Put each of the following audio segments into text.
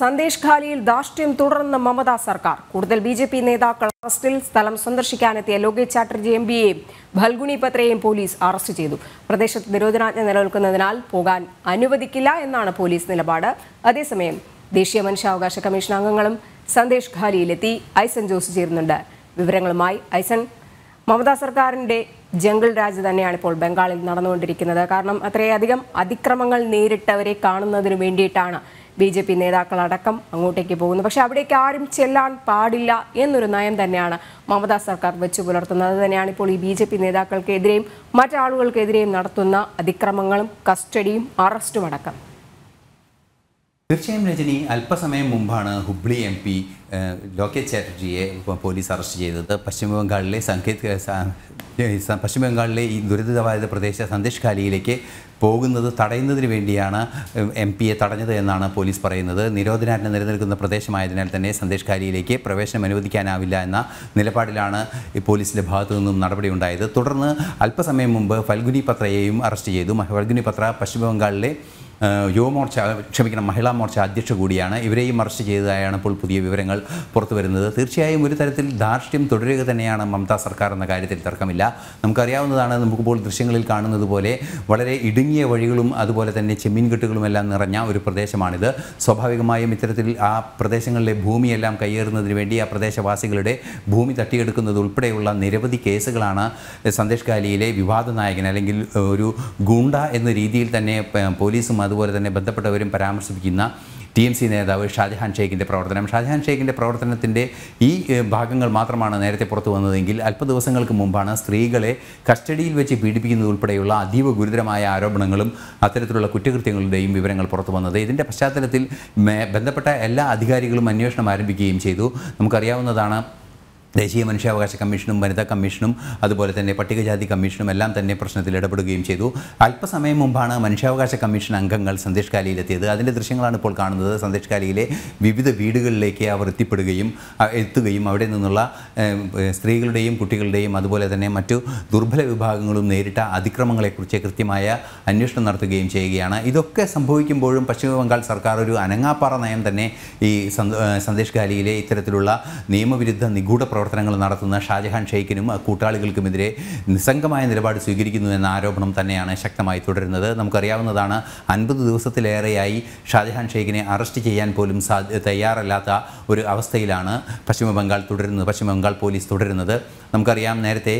സന്ദേശ് ഖാലിയിൽ ധാർഷ്ട്യം തുടർന്ന് മമതാ സർക്കാർ കൂടുതൽ ബി ജെ പി നേതാക്കൾ അറസ്റ്റിൽ സ്ഥലം സന്ദർശിക്കാനെത്തിയ ലോകേഷ് ചാറ്റർജി എം പിയെയും ഭൽഗുണി പത്രയെയും പോലീസ് അറസ്റ്റ് ചെയ്തു പ്രദേശത്ത് നിരോധനാജ്ഞ നിലനിൽക്കുന്നതിനാൽ പോകാൻ അനുവദിക്കില്ല എന്നാണ് പോലീസ് നിലപാട് അതേസമയം ദേശീയ മനുഷ്യാവകാശ കമ്മീഷൻ അംഗങ്ങളും സന്ദേശ് ഖാലിയിലെത്തി ഐസൻ ജോസ് ചേരുന്നുണ്ട് വിവരങ്ങളുമായി ഐസൻ മമതാ സർക്കാരിന്റെ ജംഗിൾ രാജ് തന്നെയാണ് ഇപ്പോൾ ബംഗാളിൽ നടന്നുകൊണ്ടിരിക്കുന്നത് കാരണം അത്രയധികം അതിക്രമങ്ങൾ നേരിട്ടവരെ കാണുന്നതിന് വേണ്ടിയിട്ടാണ് ബി ജെ പി നേതാക്കളടക്കം അങ്ങോട്ടേക്ക് പോകുന്നു പക്ഷേ അവിടേക്ക് ആരും ചെല്ലാൻ പാടില്ല എന്നൊരു നയം തന്നെയാണ് മമതാ സർക്കാർ വെച്ചു പുലർത്തുന്നത് തന്നെയാണ് ഇപ്പോൾ ഈ ബി ജെ പി നേതാക്കൾക്കെതിരെയും മറ്റാളുകൾക്കെതിരെയും നടത്തുന്ന അതിക്രമങ്ങളും കസ്റ്റഡിയും അറസ്റ്റും അടക്കം തീർച്ചയായും രജനി അല്പസമയം മുമ്പാണ് ഹുബ്ലി എം പി ലോകേഷ് ചാറ്റർജിയെ പോലീസ് അറസ്റ്റ് ചെയ്തത് പശ്ചിമബംഗാളിലെ സംഘേത് പശ്ചിമബംഗാളിലെ ഈ ദുരിതബാധിത പ്രദേശ സന്ദേശ് ഖാലിയിലേക്ക് പോകുന്നത് തടയുന്നതിന് വേണ്ടിയാണ് എം പിയെ തടഞ്ഞത് എന്നാണ് പോലീസ് പറയുന്നത് നിരോധനാജ്ഞ നിലനിൽക്കുന്ന പ്രദേശമായതിനാൽ തന്നെ സന്ദേശ് ഖാലിയിലേക്ക് പ്രവേശനം അനുവദിക്കാനാവില്ല എന്ന നിലപാടിലാണ് ഈ പോലീസിൻ്റെ ഭാഗത്തു നിന്നും നടപടി ഉണ്ടായത് തുടർന്ന് അല്പസമയം മുമ്പ് ഫൽഗുനി പത്രയെയും അറസ്റ്റ് ചെയ്തു ഫൽഗുനി പത്ര പശ്ചിമബംഗാളിലെ യുവമോർച്ച ക്ഷമിക്കണം മഹിളാ മോർച്ച അധ്യക്ഷ കൂടിയാണ് ഇവരെയും അറസ്റ്റ് ചെയ്തതായാണ് ഇപ്പോൾ പുതിയ വിവരങ്ങൾ പുറത്തു വരുന്നത് തീർച്ചയായും ഒരു തരത്തിൽ ധാർഷ്ട്യം തുടരുക തന്നെയാണ് മമതാ സർക്കാർ എന്ന കാര്യത്തിൽ തർക്കമില്ല നമുക്കറിയാവുന്നതാണ് നമുക്കിപ്പോൾ ദൃശ്യങ്ങളിൽ കാണുന്നത് പോലെ വളരെ ഇടുങ്ങിയ വഴികളും അതുപോലെ തന്നെ ചെമ്മീൻകെട്ടുകളും എല്ലാം നിറഞ്ഞ ഒരു പ്രദേശമാണിത് സ്വാഭാവികമായും ഇത്തരത്തിൽ ആ പ്രദേശങ്ങളിലെ ഭൂമിയെല്ലാം കയ്യേറുന്നതിന് വേണ്ടി ആ പ്രദേശവാസികളുടെ ഭൂമി തട്ടിയെടുക്കുന്നത് ഉൾപ്പെടെയുള്ള നിരവധി കേസുകളാണ് സന്ദേശ് കാലിയിലെ വിവാദ നായകൻ അല്ലെങ്കിൽ ഒരു ഗുണ്ട എന്ന രീതിയിൽ തന്നെ പോലീസും അതുപോലെ തന്നെ ബന്ധപ്പെട്ടവരും പരാമർശിപ്പിക്കുന്ന ടി എം സി നേതാവ് ഷാജഹാൻ ഷെയ്ഖിൻ്റെ പ്രവർത്തനം ഷാജഹാൻ ഷെയ്ഖിൻ്റെ പ്രവർത്തനത്തിൻ്റെ ഈ ഭാഗങ്ങൾ മാത്രമാണ് നേരത്തെ പുറത്തു വന്നതെങ്കിൽ അല്പ ദിവസങ്ങൾക്ക് മുമ്പാണ് സ്ത്രീകളെ കസ്റ്റഡിയിൽ വെച്ച് പീഡിപ്പിക്കുന്നതുൾപ്പെടെയുള്ള അതീവ ഗുരുതരമായ ആരോപണങ്ങളും അത്തരത്തിലുള്ള കുറ്റകൃത്യങ്ങളുടെയും വിവരങ്ങൾ പുറത്തു വന്നത് ഇതിൻ്റെ പശ്ചാത്തലത്തിൽ ബന്ധപ്പെട്ട എല്ലാ അധികാരികളും അന്വേഷണം ആരംഭിക്കുകയും ചെയ്തു നമുക്കറിയാവുന്നതാണ് ദേശീയ മനുഷ്യാവകാശ കമ്മീഷനും വനിതാ കമ്മീഷനും അതുപോലെ തന്നെ പട്ടികജാതി കമ്മീഷനും എല്ലാം തന്നെ പ്രശ്നത്തിൽ ഇടപെടുകയും ചെയ്തു അല്പസമയം മുമ്പാണ് മനുഷ്യാവകാശ കമ്മീഷൻ അംഗങ്ങൾ സന്ദേശ് കാലിയിലെത്തിയത് അതിൻ്റെ ദൃശ്യങ്ങളാണ് ഇപ്പോൾ കാണുന്നത് സന്ദേശ് കാലിയിലെ വിവിധ വീടുകളിലേക്ക് അവർ എത്തിപ്പെടുകയും എത്തുകയും അവിടെ നിന്നുള്ള സ്ത്രീകളുടെയും കുട്ടികളുടെയും അതുപോലെ തന്നെ മറ്റു ദുർബല വിഭാഗങ്ങളും നേരിട്ട അതിക്രമങ്ങളെക്കുറിച്ച് കൃത്യമായ അന്വേഷണം നടത്തുകയും ചെയ്യുകയാണ് ഇതൊക്കെ സംഭവിക്കുമ്പോഴും പശ്ചിമ ബംഗാൾ സർക്കാർ ഒരു അനങ്ങാപ്പാറ നയം തന്നെ ഈ സന്ദേശ് കാലിയിലെ ഇത്തരത്തിലുള്ള നിയമവിരുദ്ധ നിഗൂഢ പ്രവർത്തനങ്ങൾ നടത്തുന്ന ഷാജഹാൻ ഷെയ്ഖിനും കൂട്ടാളികൾക്കുമെതിരെ നിസ്സംഗമായ നിലപാട് സ്വീകരിക്കുന്നു എന്ന ആരോപണം തന്നെയാണ് ശക്തമായി തുടരുന്നത് നമുക്കറിയാവുന്നതാണ് അൻപത് ദിവസത്തിലേറെയായി ഷാജഹാൻ ഷെയ്ഖിനെ അറസ്റ്റ് ചെയ്യാൻ പോലും തയ്യാറല്ലാത്ത ഒരു അവസ്ഥയിലാണ് പശ്ചിമബംഗാൾ തുടരുന്നത് പശ്ചിമബംഗാൾ പോലീസ് തുടരുന്നത് നമുക്കറിയാം നേരത്തെ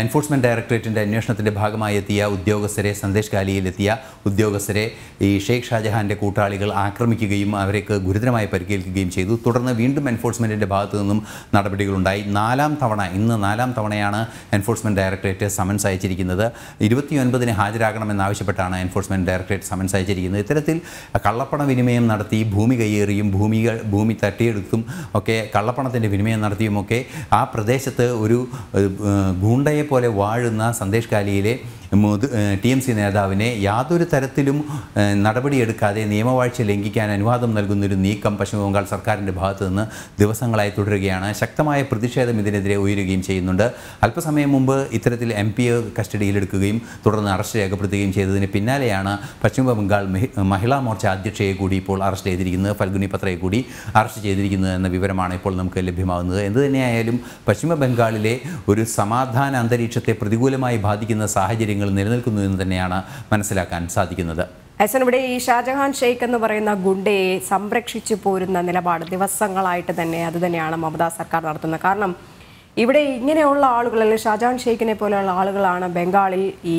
എൻഫോഴ്സ്മെൻറ്റ് ഡയറക്ടറേറ്റിൻ്റെ അന്വേഷണത്തിൻ്റെ ഭാഗമായി എത്തിയ ഉദ്യോഗസ്ഥരെ സന്ദേശ് ഗാലിയിലെത്തിയ ഉദ്യോഗസ്ഥരെ ഈ ഷെയ്ഖ് ഷാജഹാൻ്റെ കൂട്ടാളികൾ ആക്രമിക്കുകയും അവരേക്ക് ഗുരുതരമായി പരിക്കേൽക്കുകയും ചെയ്തു തുടർന്ന് വീണ്ടും എൻഫോഴ്സ്മെൻറ്റിൻ്റെ ഭാഗത്തു നിന്നും നടപടികളുണ്ടായി നാലാം തവണ ഇന്ന് നാലാം തവണയാണ് എൻഫോഴ്സ്മെൻറ്റ് ഡയറക്ടറേറ്റ് സമൻസ് അയച്ചിരിക്കുന്നത് ഇരുപത്തിയൊൻപതിന് ഹാജരാകണമെന്നാവശ്യപ്പെട്ടാണ് എൻഫോഴ്സ്മെൻറ്റ് ഡയറക്ടറേറ്റ് സമൻസ് അയച്ചിരിക്കുന്നത് ഇത്തരത്തിൽ കള്ളപ്പണ വിനിമയം നടത്തി ഭൂമി കയ്യേറിയും ഭൂമികൾ ഭൂമി തട്ടിയെടുത്തും ഒക്കെ കള്ളപ്പണത്തിൻ്റെ വിനിമയം നടത്തിയുമൊക്കെ ആ പ്രദേശത്ത് ഒരു ഗൂണ്ട ഉരുണ്ടയെ പോലെ വാഴുന്ന സന്ദേശ്കാലിയിലെ ടി എം സി നേതാവിനെ യാതൊരു തരത്തിലും നടപടിയെടുക്കാതെ നിയമവാഴ്ച ലംഘിക്കാൻ അനുവാദം നൽകുന്നൊരു നീക്കം പശ്ചിമ ബംഗാൾ സർക്കാരിൻ്റെ ഭാഗത്തു നിന്ന് ദിവസങ്ങളായി തുടരുകയാണ് ശക്തമായ പ്രതിഷേധം ഇതിനെതിരെ ഉയരുകയും ചെയ്യുന്നുണ്ട് അല്പസമയം മുമ്പ് ഇത്തരത്തിൽ എം എ കസ്റ്റഡിയിലെടുക്കുകയും തുടർന്ന് അറസ്റ്റ് രേഖപ്പെടുത്തുകയും ചെയ്തതിന് പിന്നാലെയാണ് പശ്ചിമ ബംഗാൾ മഹിളാ മോർച്ച അധ്യക്ഷയെ കൂടി ഇപ്പോൾ അറസ്റ്റ് ചെയ്തിരിക്കുന്നത് ഫൽഗുനി പത്രയെ കൂടി അറസ്റ്റ് ചെയ്തിരിക്കുന്നത് എന്ന വിവരമാണ് ഇപ്പോൾ നമുക്ക് ലഭ്യമാകുന്നത് എന്ത് തന്നെയായാലും പശ്ചിമ ബംഗാളിലെ ഒരു സമാധാന അന്തരീക്ഷത്തെ പ്രതികൂലമായി ബാധിക്കുന്ന സാഹചര്യങ്ങൾ കാര്യങ്ങൾ നിലനിൽക്കുന്നു എന്ന് തന്നെയാണ് മനസ്സിലാക്കാൻ സാധിക്കുന്നത് ഹസൻ ഇവിടെ ഈ ഷാജഹാൻ ഷെയ്ഖ് എന്ന് പറയുന്ന ഗുണ്ടയെ സംരക്ഷിച്ചു പോരുന്ന നിലപാട് ദിവസങ്ങളായിട്ട് തന്നെ അത് തന്നെയാണ് മമതാ സർക്കാർ നടത്തുന്നത് കാരണം ഇവിടെ ഇങ്ങനെയുള്ള ആളുകൾ അല്ലെങ്കിൽ ഷാജഹാൻ ഷെയ്ഖിനെ പോലെയുള്ള ആളുകളാണ് ബംഗാളിൽ ഈ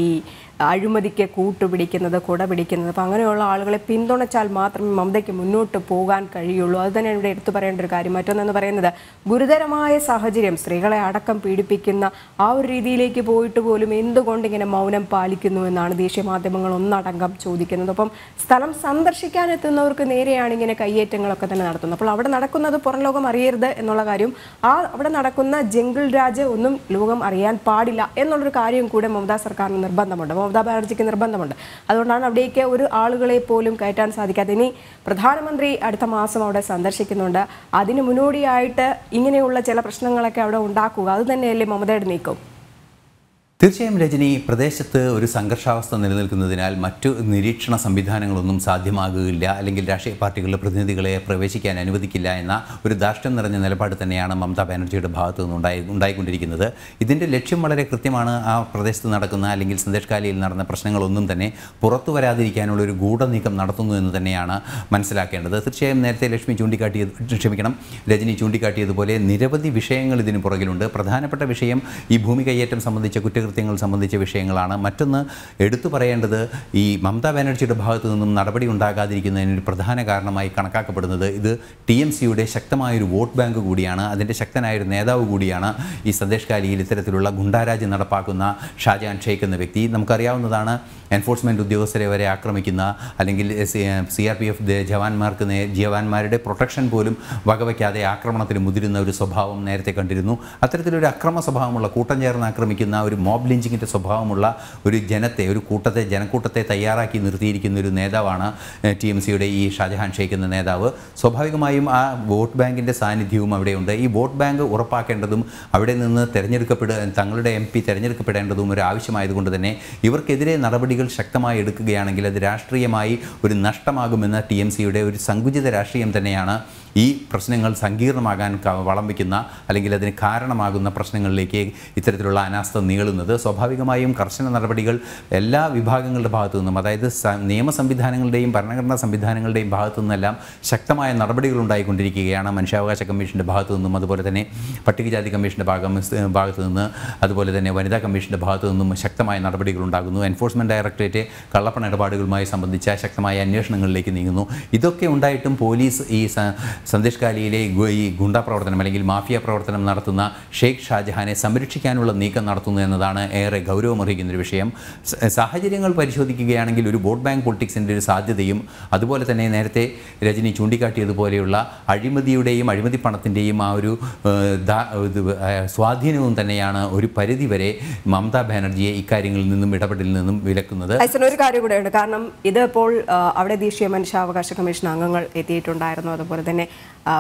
അഴിമതിക്ക് കൂട്ടുപിടിക്കുന്നത് കുട പിടിക്കുന്നത് അപ്പോൾ അങ്ങനെയുള്ള ആളുകളെ പിന്തുണച്ചാൽ മാത്രമേ മമതയ്ക്ക് മുന്നോട്ട് പോകാൻ കഴിയുള്ളൂ അത് ഇവിടെ എടുത്തു പറയേണ്ട ഒരു കാര്യം മറ്റൊന്നെന്ന് പറയുന്നത് ഗുരുതരമായ സാഹചര്യം സ്ത്രീകളെ അടക്കം പീഡിപ്പിക്കുന്ന ആ ഒരു രീതിയിലേക്ക് പോയിട്ട് പോലും എന്തുകൊണ്ട് ഇങ്ങനെ മൗനം പാലിക്കുന്നു എന്നാണ് ദേശീയ മാധ്യമങ്ങൾ ഒന്നടങ്കം ചോദിക്കുന്നത് അപ്പം സ്ഥലം സന്ദർശിക്കാൻ എത്തുന്നവർക്ക് നേരെയാണ് ഇങ്ങനെ കയ്യേറ്റങ്ങളൊക്കെ തന്നെ നടത്തുന്നത് അപ്പോൾ അവിടെ നടക്കുന്നത് പുറം ലോകം അറിയരുത് എന്നുള്ള കാര്യം ആ അവിടെ നടക്കുന്ന ജംഗിൾ രാജ് ഒന്നും ലോകം അറിയാൻ പാടില്ല എന്നുള്ളൊരു കാര്യം കൂടെ മമതാ സർക്കാരിന് നിർബന്ധമുണ്ട് മമതാ ബാനർജിക്ക് നിർബന്ധമുണ്ട് അതുകൊണ്ടാണ് അവിടേക്ക് ഒരു ആളുകളെ പോലും കയറ്റാൻ സാധിക്കാതെ ഇനി പ്രധാനമന്ത്രി അടുത്ത മാസം അവിടെ സന്ദർശിക്കുന്നുണ്ട് അതിന് മുന്നോടിയായിട്ട് ഇങ്ങനെയുള്ള ചില പ്രശ്നങ്ങളൊക്കെ അവിടെ ഉണ്ടാക്കുക അത് തന്നെയല്ലേ മമതയുടെ നീക്കം തീർച്ചയായും രജനി പ്രദേശത്ത് ഒരു സംഘർഷാവസ്ഥ നിലനിൽക്കുന്നതിനാൽ മറ്റു നിരീക്ഷണ സംവിധാനങ്ങളൊന്നും സാധ്യമാകുകയില്ല അല്ലെങ്കിൽ രാഷ്ട്രീയ പാർട്ടികളുടെ പ്രതിനിധികളെ പ്രവേശിക്കാൻ അനുവദിക്കില്ല എന്ന ഒരു ദാർഷ്ട്യം നിറഞ്ഞ നിലപാട് തന്നെയാണ് മമതാ ബാനർജിയുടെ ഭാഗത്തു നിന്ന് ഉണ്ടായി ഉണ്ടായിക്കൊണ്ടിരിക്കുന്നത് ഇതിൻ്റെ ലക്ഷ്യം വളരെ കൃത്യമാണ് ആ പ്രദേശത്ത് നടക്കുന്ന അല്ലെങ്കിൽ സന്ദേശകാലിയിൽ നടന്ന പ്രശ്നങ്ങളൊന്നും തന്നെ പുറത്തു വരാതിരിക്കാനുള്ള ഒരു ഗൂഢനീക്കം നടത്തുന്നു എന്ന് തന്നെയാണ് മനസ്സിലാക്കേണ്ടത് തീർച്ചയായും നേരത്തെ ലക്ഷ്മി ചൂണ്ടിക്കാട്ടിയത് ക്ഷമിക്കണം രജനി ചൂണ്ടിക്കാട്ടിയതുപോലെ നിരവധി വിഷയങ്ങൾ ഇതിന് പുറകിലുണ്ട് പ്രധാനപ്പെട്ട വിഷയം ഈ ഭൂമി കയ്യേറ്റം സംബന്ധിച്ച കുറ്റകൃത്യം കുറ്റകൃത്യങ്ങൾ സംബന്ധിച്ച വിഷയങ്ങളാണ് മറ്റൊന്ന് എടുത്തു പറയേണ്ടത് ഈ മമതാ ബാനർജിയുടെ ഭാഗത്തു നിന്നും നടപടി ഉണ്ടാകാതിരിക്കുന്നതിന് ഒരു പ്രധാന കാരണമായി കണക്കാക്കപ്പെടുന്നത് ഇത് ടി എം സിയുടെ ശക്തമായൊരു വോട്ട് ബാങ്ക് കൂടിയാണ് അതിൻ്റെ ശക്തനായൊരു നേതാവ് കൂടിയാണ് ഈ സന്ദേശ് കാലിയിൽ ഇത്തരത്തിലുള്ള ഗുണ്ടാരാജ്യം നടപ്പാക്കുന്ന ഷാജഹാൻ ഷെയ്ഖ് എന്ന വ്യക്തി നമുക്കറിയാവുന്നതാണ് എൻഫോഴ്സ്മെൻറ്റ് ഉദ്യോഗസ്ഥരെ വരെ ആക്രമിക്കുന്ന അല്ലെങ്കിൽ സി ആർ പി എഫ് ജവാന്മാർക്ക് നേ ജവാന്മാരുടെ പ്രൊട്ടക്ഷൻ പോലും വകവയ്ക്കാതെ ആക്രമണത്തിന് മുതിരുന്ന ഒരു സ്വഭാവം നേരത്തെ കണ്ടിരുന്നു അത്തരത്തിലൊരു അക്രമ സ്വഭാവമുള്ള കൂട്ടം ചേർന്ന് ആക്രമിക്കുന്ന ഒരു മോബ് മോബ് ലിഞ്ചിങ്ങിൻ്റെ സ്വഭാവമുള്ള ഒരു ജനത്തെ ഒരു കൂട്ടത്തെ ജനക്കൂട്ടത്തെ തയ്യാറാക്കി നിർത്തിയിരിക്കുന്ന ഒരു നേതാവാണ് ടി എം സിയുടെ ഈ ഷാജഹാൻ ഷെയ്ഖ് എന്ന നേതാവ് സ്വാഭാവികമായും ആ വോട്ട് ബാങ്കിൻ്റെ സാന്നിധ്യവും അവിടെയുണ്ട് ഈ വോട്ട് ബാങ്ക് ഉറപ്പാക്കേണ്ടതും അവിടെ നിന്ന് തിരഞ്ഞെടുക്കപ്പെടുക തങ്ങളുടെ എം പി തിരഞ്ഞെടുക്കപ്പെടേണ്ടതും ഒരു ആവശ്യമായതുകൊണ്ട് തന്നെ ഇവർക്കെതിരെ നടപടികൾ ശക്തമായി എടുക്കുകയാണെങ്കിൽ അത് രാഷ്ട്രീയമായി ഒരു നഷ്ടമാകുമെന്ന ടി എം സിയുടെ ഒരു സങ്കുചിത രാഷ്ട്രീയം തന്നെയാണ് ഈ പ്രശ്നങ്ങൾ സങ്കീർണമാകാൻ വളം വയ്ക്കുന്ന അല്ലെങ്കിൽ അതിന് കാരണമാകുന്ന പ്രശ്നങ്ങളിലേക്ക് ഇത്തരത്തിലുള്ള അനാസ്ഥ നീളുന്നത് സ്വാഭാവികമായും കർശന നടപടികൾ എല്ലാ വിഭാഗങ്ങളുടെ ഭാഗത്തു നിന്നും അതായത് നിയമ സംവിധാനങ്ങളുടെയും ഭരണഘടനാ സംവിധാനങ്ങളുടെയും ഭാഗത്തു നിന്നെല്ലാം ശക്തമായ നടപടികൾ ഉണ്ടായിക്കൊണ്ടിരിക്കുകയാണ് മനുഷ്യാവകാശ കമ്മീഷൻ്റെ ഭാഗത്തു നിന്നും അതുപോലെ തന്നെ പട്ടികജാതി കമ്മീഷൻ്റെ ഭാഗം ഭാഗത്തു നിന്ന് അതുപോലെ തന്നെ വനിതാ കമ്മീഷൻ്റെ ഭാഗത്തു നിന്നും ശക്തമായ നടപടികൾ ഉണ്ടാകുന്നു എൻഫോഴ്സ്മെൻറ്റ് ഡയറക്ടറേറ്റ് കള്ളപ്പണ ഇടപാടുകളുമായി സംബന്ധിച്ച ശക്തമായ അന്വേഷണങ്ങളിലേക്ക് നീങ്ങുന്നു ഇതൊക്കെ ഉണ്ടായിട്ടും പോലീസ് ഈ സന്ദേശ് കാലിയിലെ ഈ ഗുണ്ട പ്രവർത്തനം അല്ലെങ്കിൽ മാഫിയ പ്രവർത്തനം നടത്തുന്ന ഷെയ്ഖ് ഷാജഹാനെ സംരക്ഷിക്കാനുള്ള നീക്കം നടത്തുന്നു എന്നതാണ് ഏറെ ഗൗരവമറിയിക്കുന്നൊരു വിഷയം സാഹചര്യങ്ങൾ പരിശോധിക്കുകയാണെങ്കിൽ ഒരു വോട്ട് ബാങ്ക് പൊളിറ്റിക്സിൻ്റെ ഒരു സാധ്യതയും അതുപോലെ തന്നെ നേരത്തെ രജനി ചൂണ്ടിക്കാട്ടിയതുപോലെയുള്ള അഴിമതിയുടെയും അഴിമതി പണത്തിൻ്റെയും ആ ഒരു സ്വാധീനവും തന്നെയാണ് ഒരു പരിധിവരെ മമതാ ബാനർജിയെ ഇക്കാര്യങ്ങളിൽ നിന്നും ഇടപെടലിൽ നിന്നും വിലക്കുന്നത് ഒരു കാര്യം കൂടെയുണ്ട് കാരണം ഇതിപ്പോൾ അവിടെ ദേശീയ മനുഷ്യാവകാശ കമ്മീഷൻ അംഗങ്ങൾ എത്തിയിട്ടുണ്ടായിരുന്നു അതുപോലെ തന്നെ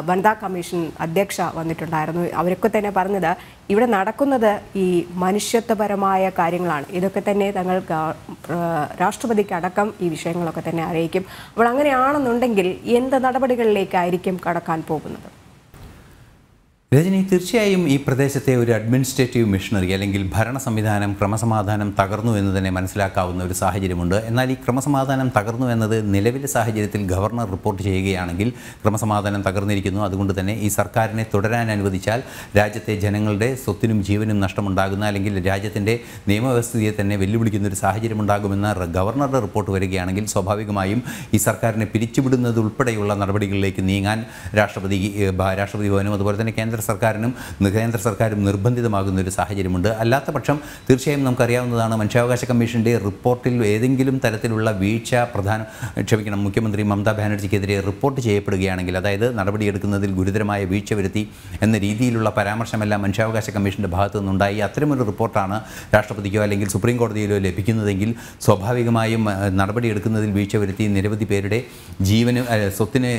വനിതാ കമ്മീഷൻ അധ്യക്ഷ വന്നിട്ടുണ്ടായിരുന്നു അവരൊക്കെ തന്നെ പറഞ്ഞത് ഇവിടെ നടക്കുന്നത് ഈ മനുഷ്യത്വപരമായ കാര്യങ്ങളാണ് ഇതൊക്കെ തന്നെ തങ്ങൾ രാഷ്ട്രപതിക്ക് അടക്കം ഈ വിഷയങ്ങളൊക്കെ തന്നെ അറിയിക്കും അപ്പോൾ അങ്ങനെയാണെന്നുണ്ടെങ്കിൽ എന്ത് നടപടികളിലേക്കായിരിക്കും കടക്കാൻ പോകുന്നത് രജനി തീർച്ചയായും ഈ പ്രദേശത്തെ ഒരു അഡ്മിനിസ്ട്രേറ്റീവ് മിഷണറി അല്ലെങ്കിൽ ഭരണ സംവിധാനം ക്രമസമാധാനം തകർന്നു എന്ന് തന്നെ മനസ്സിലാക്കാവുന്ന ഒരു സാഹചര്യമുണ്ട് എന്നാൽ ഈ ക്രമസമാധാനം തകർന്നു എന്നത് നിലവിലെ സാഹചര്യത്തിൽ ഗവർണർ റിപ്പോർട്ട് ചെയ്യുകയാണെങ്കിൽ ക്രമസമാധാനം തകർന്നിരിക്കുന്നു അതുകൊണ്ട് തന്നെ ഈ സർക്കാരിനെ തുടരാൻ അനുവദിച്ചാൽ രാജ്യത്തെ ജനങ്ങളുടെ സ്വത്തിനും ജീവനും നഷ്ടമുണ്ടാകുന്ന അല്ലെങ്കിൽ രാജ്യത്തിൻ്റെ നിയമവ്യവസ്ഥയെ തന്നെ വെല്ലുവിളിക്കുന്ന ഒരു സാഹചര്യമുണ്ടാകുമെന്ന ഗവർണറുടെ റിപ്പോർട്ട് വരികയാണെങ്കിൽ സ്വാഭാവികമായും ഈ സർക്കാരിനെ പിരിച്ചുവിടുന്നത് ഉൾപ്പെടെയുള്ള നടപടികളിലേക്ക് നീങ്ങാൻ രാഷ്ട്രപതി രാഷ്ട്രപതി ഭവനും അതുപോലെ തന്നെ കേന്ദ്ര സർക്കാരിനും കേന്ദ്ര സർക്കാരും നിർബന്ധിതമാകുന്ന ഒരു സാഹചര്യമുണ്ട് അല്ലാത്ത പക്ഷം തീർച്ചയായും നമുക്കറിയാവുന്നതാണ് മനുഷ്യാവകാശ കമ്മീഷൻ്റെ റിപ്പോർട്ടിൽ ഏതെങ്കിലും തരത്തിലുള്ള വീഴ്ച പ്രധാന ക്ഷമിക്കണം മുഖ്യമന്ത്രി മമതാ ബാനർജിക്കെതിരെ റിപ്പോർട്ട് ചെയ്യപ്പെടുകയാണെങ്കിൽ അതായത് നടപടിയെടുക്കുന്നതിൽ ഗുരുതരമായ വീഴ്ച വരുത്തി എന്ന രീതിയിലുള്ള പരാമർശമെല്ലാം മനുഷ്യാവകാശ കമ്മീഷൻ്റെ ഭാഗത്തു നിന്നുണ്ടായി അത്തരമൊരു റിപ്പോർട്ടാണ് രാഷ്ട്രപതിക്കോ അല്ലെങ്കിൽ സുപ്രീം കോടതിയിലോ ലഭിക്കുന്നതെങ്കിൽ സ്വാഭാവികമായും നടപടിയെടുക്കുന്നതിൽ വീഴ്ച വരുത്തി നിരവധി പേരുടെ ജീവന് സ്വത്തിന്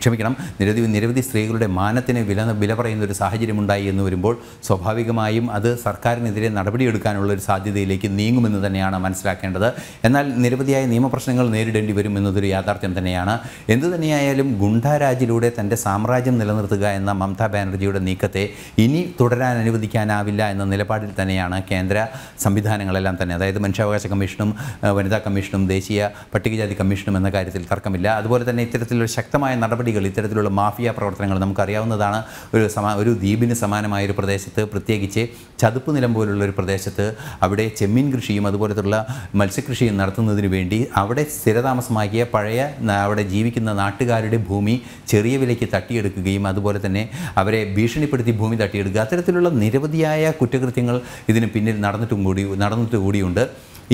ക്ഷമിക്കണം നിരവധി നിരവധി സ്ത്രീകളുടെ മാനത്തിന് വില വില പറയുന്നൊരു സാഹചര്യമുണ്ടായി എന്ന് വരുമ്പോൾ സ്വാഭാവികമായും അത് സർക്കാരിനെതിരെ നടപടിയെടുക്കാനുള്ള ഒരു സാധ്യതയിലേക്ക് നീങ്ങുമെന്ന് തന്നെയാണ് മനസ്സിലാക്കേണ്ടത് എന്നാൽ നിരവധിയായ നിയമപ്രശ്നങ്ങൾ നേരിടേണ്ടി വരും എന്നതൊരു യാഥാർത്ഥ്യം തന്നെയാണ് എന്തുതന്നെയായാലും തന്നെയായാലും ഗുണ്ടാരാജിലൂടെ തൻ്റെ സാമ്രാജ്യം നിലനിർത്തുക എന്ന മമതാ ബാനർജിയുടെ നീക്കത്തെ ഇനി തുടരാൻ അനുവദിക്കാനാവില്ല എന്ന നിലപാടിൽ തന്നെയാണ് കേന്ദ്ര സംവിധാനങ്ങളെല്ലാം തന്നെ അതായത് മനുഷ്യാവകാശ കമ്മീഷനും വനിതാ കമ്മീഷനും ദേശീയ പട്ടികജാതി കമ്മീഷനും എന്ന കാര്യത്തിൽ തർക്കമില്ല അതുപോലെ തന്നെ ഇത്തരത്തിലുള്ള ശക്തമായ നടപടികൾ ഇത്തരത്തിലുള്ള മാഫിയ പ്രവർത്തനങ്ങൾ നമുക്കറിയാവുന്നതാണ് ഒരു സമാ ഒരു ദ്വീപിന് സമാനമായ ഒരു പ്രദേശത്ത് പ്രത്യേകിച്ച് ചതുപ്പ് നിലം പോലുള്ള ഒരു പ്രദേശത്ത് അവിടെ ചെമ്മീൻ കൃഷിയും അതുപോലത്തുള്ള മത്സ്യകൃഷിയും നടത്തുന്നതിന് വേണ്ടി അവിടെ സ്ഥിരതാമസമാക്കിയ പഴയ അവിടെ ജീവിക്കുന്ന നാട്ടുകാരുടെ ഭൂമി ചെറിയ വിലയ്ക്ക് തട്ടിയെടുക്കുകയും അതുപോലെ തന്നെ അവരെ ഭീഷണിപ്പെടുത്തി ഭൂമി തട്ടിയെടുക്കുക അത്തരത്തിലുള്ള നിരവധിയായ കുറ്റകൃത്യങ്ങൾ ഇതിന് പിന്നിൽ നടന്നിട്ടും കൂടി നടന്നിട്ട് കൂടിയുണ്ട്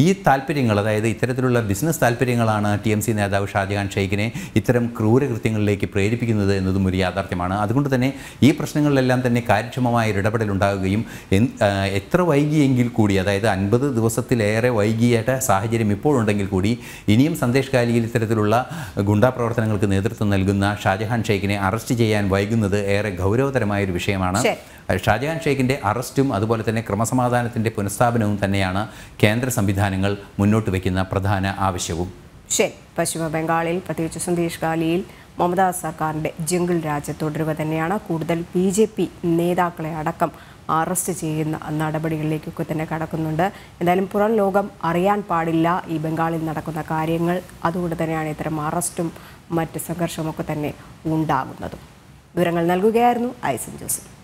ഈ താല്പര്യങ്ങൾ അതായത് ഇത്തരത്തിലുള്ള ബിസിനസ് താല്പര്യങ്ങളാണ് ടി എം സി നേതാവ് ഷാജഹാൻ ഷെയ്ഖിനെ ഇത്തരം ക്രൂരകൃത്യങ്ങളിലേക്ക് പ്രേരിപ്പിക്കുന്നത് എന്നതും ഒരു യാഥാർത്ഥ്യമാണ് അതുകൊണ്ട് തന്നെ ഈ പ്രശ്നങ്ങളിലെല്ലാം തന്നെ കാര്യക്ഷമമായ ഇടപെടൽ ഉണ്ടാകുകയും എത്ര വൈകിയെങ്കിൽ കൂടി അതായത് അൻപത് ദിവസത്തിലേറെ വൈകിയേറ്റ സാഹചര്യം ഇപ്പോഴുണ്ടെങ്കിൽ കൂടി ഇനിയും സന്ദേശകാലിയിൽ ഇത്തരത്തിലുള്ള ഗുണ്ടാപ്രവർത്തനങ്ങൾക്ക് നേതൃത്വം നൽകുന്ന ഷാജഹാൻ ഷെയ്ഖിനെ അറസ്റ്റ് ചെയ്യാൻ വൈകുന്നത് ഏറെ ഗൗരവതരമായ ഒരു വിഷയമാണ് ഷാജഹാൻ ഷെയ്ഖിൻ്റെ അറസ്റ്റും അതുപോലെ തന്നെ ക്രമസമാധാനത്തിൻ്റെ പുനഃസ്ഥാപനവും തന്നെയാണ് കേന്ദ്ര സംവിധാനങ്ങൾ മുന്നോട്ട് വയ്ക്കുന്ന പ്രധാന ആവശ്യവും ശരി പശ്ചിമ ബംഗാളിൽ പ്രത്യേകിച്ച് സന്ദേശ് ഗാലിയിൽ മമതാ സർക്കാരിൻ്റെ ജംഗിൾ രാജ് തുടരുക തന്നെയാണ് കൂടുതൽ ബി ജെ പി നേതാക്കളെ അടക്കം അറസ്റ്റ് ചെയ്യുന്ന നടപടികളിലേക്കൊക്കെ തന്നെ കടക്കുന്നുണ്ട് എന്തായാലും പുറം ലോകം അറിയാൻ പാടില്ല ഈ ബംഗാളിൽ നടക്കുന്ന കാര്യങ്ങൾ അതുകൊണ്ട് തന്നെയാണ് ഇത്തരം അറസ്റ്റും മറ്റ് സംഘർഷമൊക്കെ തന്നെ ഉണ്ടാകുന്നതും വിവരങ്ങൾ നൽകുകയായിരുന്നു ഐസൻ ജോസഫ്